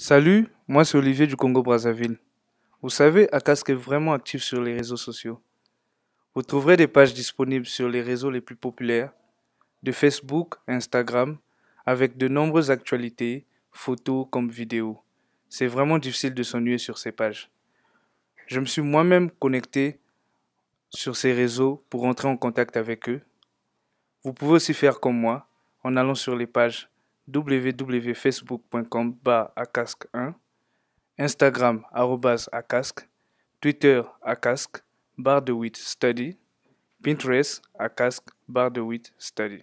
Salut, moi c'est Olivier du Congo-Brazzaville. Vous savez, Akask est vraiment actif sur les réseaux sociaux. Vous trouverez des pages disponibles sur les réseaux les plus populaires, de Facebook, Instagram, avec de nombreuses actualités, photos comme vidéos. C'est vraiment difficile de s'ennuyer sur ces pages. Je me suis moi-même connecté sur ces réseaux pour entrer en contact avec eux. Vous pouvez aussi faire comme moi en allant sur les pages www.facebook.com acasque 1 Instagram acasque Twitter acasque barre de 8 study Pinterest acasque barre de 8 study